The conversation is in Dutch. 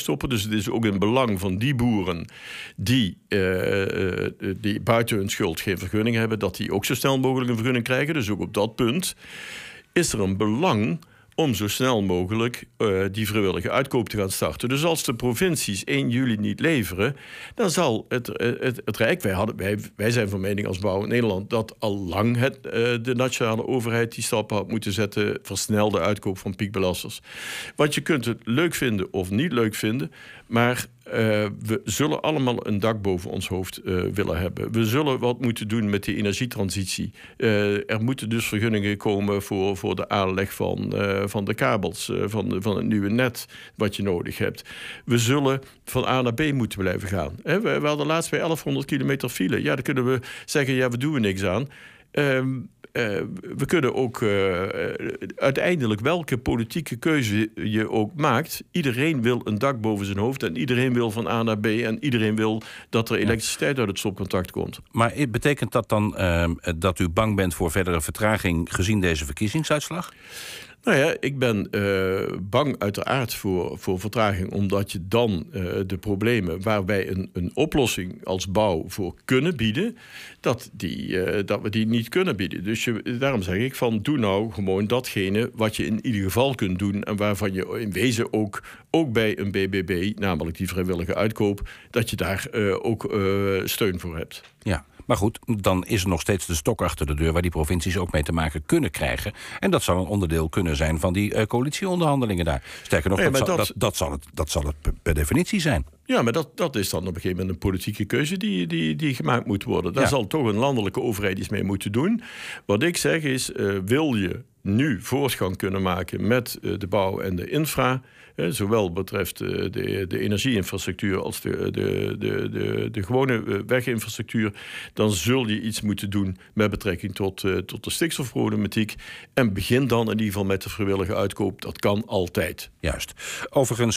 stoppen. Dus het is ook in belang van die boeren die, eh, eh, die buiten hun schuld geen vergunning hebben, dat die ook zo snel mogelijk een vergunning krijgen. Dus ook op dat punt is er een belang om zo snel mogelijk eh, die vrijwillige uitkoop te gaan starten. Dus als de provincies 1 juli niet leveren, dan zal het, eh, het, het Rijk, wij, hadden, wij, wij zijn van mening als Bouw Nederland, dat al lang het, eh, de nationale overheid die stappen had moeten zetten, versnelde uitkoop van piekbelasters. Want je kunt het leuk vinden of niet leuk vinden, maar eh, we zullen allemaal een dak boven ons hoofd eh, willen hebben. We zullen wat moeten doen met die energietransitie. Eh, er moeten dus vergunningen komen voor, voor de aanleg van, van de kabels, van, van het nieuwe net wat je nodig hebt. We zullen van A naar B moeten blijven gaan. we, we hadden laatst bij 1100 kilometer file. Ja, daar kunnen we zeggen, ja, we doen er niks aan. Ehm, eh, we kunnen ook eh, uiteindelijk welke politieke keuze je ook maakt. Iedereen wil een dak boven zijn hoofd en iedereen wil van A naar B en iedereen wil dat er elektriciteit uit het stopcontact komt. Maar betekent dat dan ehm, dat u bang bent voor verdere vertraging gezien deze verkiezingsuitslag? Nou ja, ik ben uh, bang uiteraard voor, voor vertraging, omdat je dan eh, de problemen waar wij een, een oplossing als bouw voor kunnen bieden, dat, die, eh, dat we die niet kunnen bieden. Dus daarom zeg ik van doe nou gewoon datgene wat je in ieder geval kunt doen en waarvan je in wezen ook, ook bij een BBB, namelijk die vrijwillige uitkoop, dat je daar ook steun voor hebt. Ja, maar goed, dan is er nog steeds de stok achter de deur... waar die provincies ook mee te maken kunnen krijgen. En dat zal een onderdeel kunnen zijn van die eh, coalitieonderhandelingen daar. Sterker nog, dat, zal, dat... zal het, dat zal het per definitie zijn. Ja, maar dat, dat is dan op een gegeven moment een politieke keuze die, die, die gemaakt moet worden. Daar zal toch een landelijke overheid iets mee moeten doen. Wat ik zeg is, eh, wil je nu voortgang kunnen maken met eh, de bouw en de infra. Zowel betreft eh, de, de energieinfrastructuur als de, eh, de, de, de, de gewone weginfrastructuur. Dan zul je iets moeten doen met betrekking tot, tot de stikstofproblematiek. En begin dan in ieder geval met de vrijwillige uitkoop. Dat kan altijd. Juist. Overigens